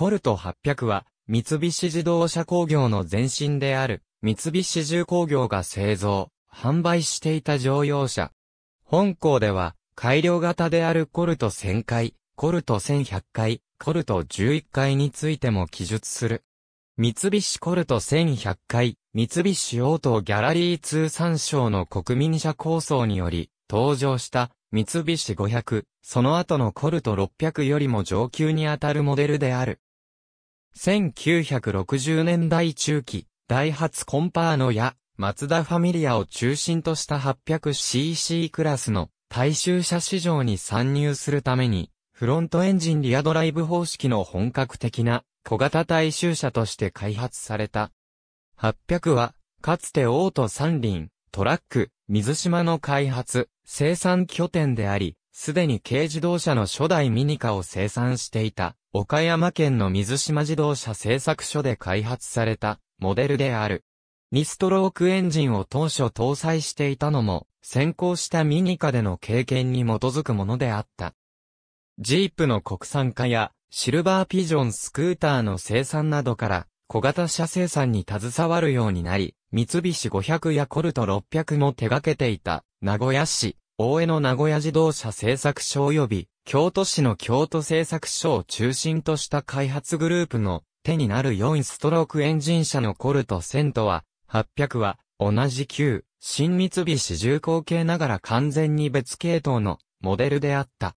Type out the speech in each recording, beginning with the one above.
コルト800は、三菱自動車工業の前身である、三菱重工業が製造、販売していた乗用車。本校では、改良型であるコルト1000回、コルト1100回、コルト11回についても記述する。三菱コルト1100回、三菱オートギャラリー通産省の国民車構想により、登場した三菱500、その後のコルト600よりも上級にあたるモデルである。1960年代中期、ダイハツコンパーノや、マツダファミリアを中心とした 800cc クラスの大衆車市場に参入するために、フロントエンジンリアドライブ方式の本格的な小型大衆車として開発された。800は、かつてオート三輪、トラック、水島の開発、生産拠点であり、すでに軽自動車の初代ミニカを生産していた。岡山県の水島自動車製作所で開発されたモデルである。2ストロークエンジンを当初搭載していたのも、先行したミニカでの経験に基づくものであった。ジープの国産化や、シルバーピジョンスクーターの生産などから、小型車生産に携わるようになり、三菱500やコルト600も手掛けていた、名古屋市、大江の名古屋自動車製作所及び、京都市の京都製作所を中心とした開発グループの手になる4ストロークエンジン車のコルト1000とは、800は同じ旧、新三菱重工系ながら完全に別系統のモデルであった。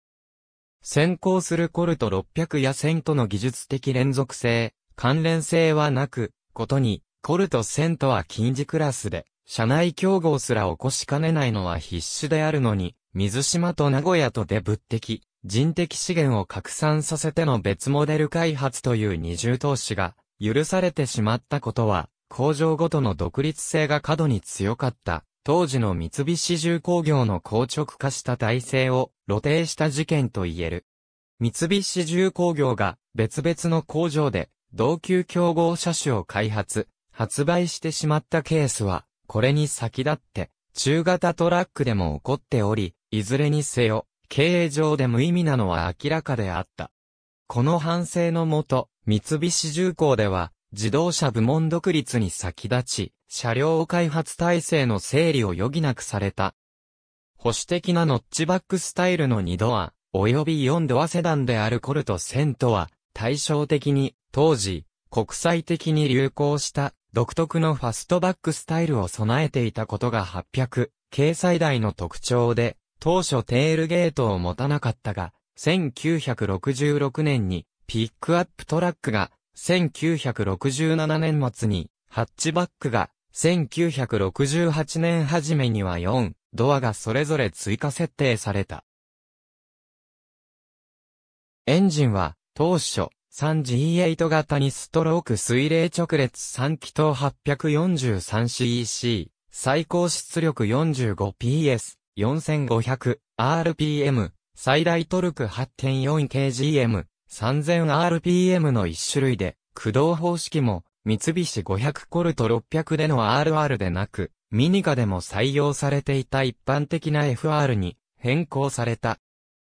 先行するコルト600や1000との技術的連続性、関連性はなく、ことに、コルト1000とは近似クラスで、車内競合すら起こしかねないのは必死であるのに、水島と名古屋とで物的、人的資源を拡散させての別モデル開発という二重投資が許されてしまったことは、工場ごとの独立性が過度に強かった、当時の三菱重工業の硬直化した体制を露呈した事件と言える。三菱重工業が別々の工場で同級競合車種を開発、発売してしまったケースは、これに先立って、中型トラックでも起こっており、いずれにせよ、経営上で無意味なのは明らかであった。この反省のもと、三菱重工では、自動車部門独立に先立ち、車両開発体制の整理を余儀なくされた。保守的なノッチバックスタイルの2ドア、及び4ドアセダンであるコルト1000とは、対照的に、当時、国際的に流行した独特のファストバックスタイルを備えていたことが800、掲載台の特徴で、当初テールゲートを持たなかったが、1966年にピックアップトラックが、1967年末にハッチバックが、1968年初めには4ドアがそれぞれ追加設定された。エンジンは当初 3G8 型にストローク水冷直列3気筒 843cc 最高出力 45PS 4500rpm、最大トルク 8.4kgm、3000rpm の一種類で、駆動方式も、三菱500コルト600での RR でなく、ミニカでも採用されていた一般的な FR に変更された。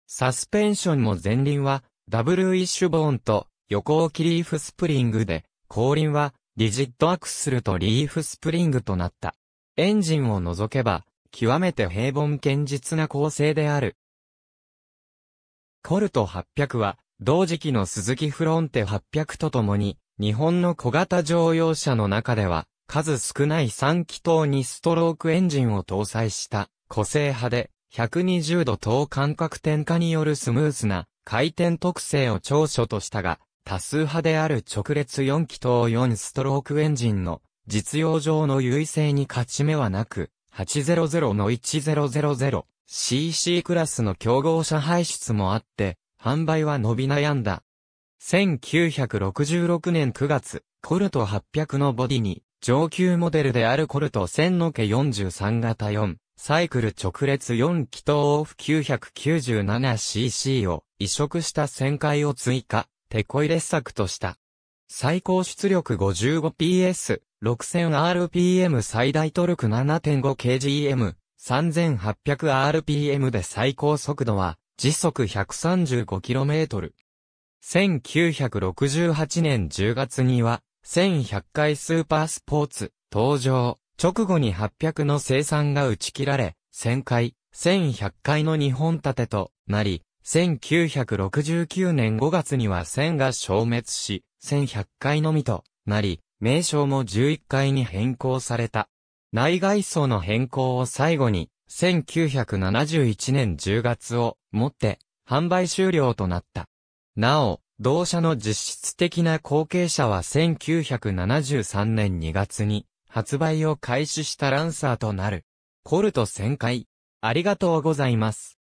サスペンションも前輪は、ダブルイッシュボーンと横置きリーフスプリングで、後輪はリジットアクスルとリーフスプリングとなった。エンジンを除けば、極めて平凡堅実な構成である。コルト800は、同時期の鈴木フロンテ800とともに、日本の小型乗用車の中では、数少ない3気筒にストロークエンジンを搭載した個性派で120度等間隔転化によるスムーズな回転特性を長所としたが、多数派である直列4気筒4ストロークエンジンの実用上の優位性に勝ち目はなく、800-1000cc クラスの競合車排出もあって、販売は伸び悩んだ。1966年9月、コルト800のボディに、上級モデルであるコルト1000の毛43型4、サイクル直列4気筒オフ 997cc を移植した旋回を追加、テこ入れ策とした。最高出力 55PS、6000rpm 最大トルク 7.5kgm、3800rpm で最高速度は、時速 135km。1968年10月には、1100回スーパースポーツ、登場、直後に800の生産が打ち切られ、1000回、1100回の日本立てとなり、1969年5月には1000が消滅し、1100回のみとなり、名称も11回に変更された。内外装の変更を最後に、1971年10月をもって販売終了となった。なお、同社の実質的な後継者は1973年2月に発売を開始したランサーとなる。コルト1000回。ありがとうございます。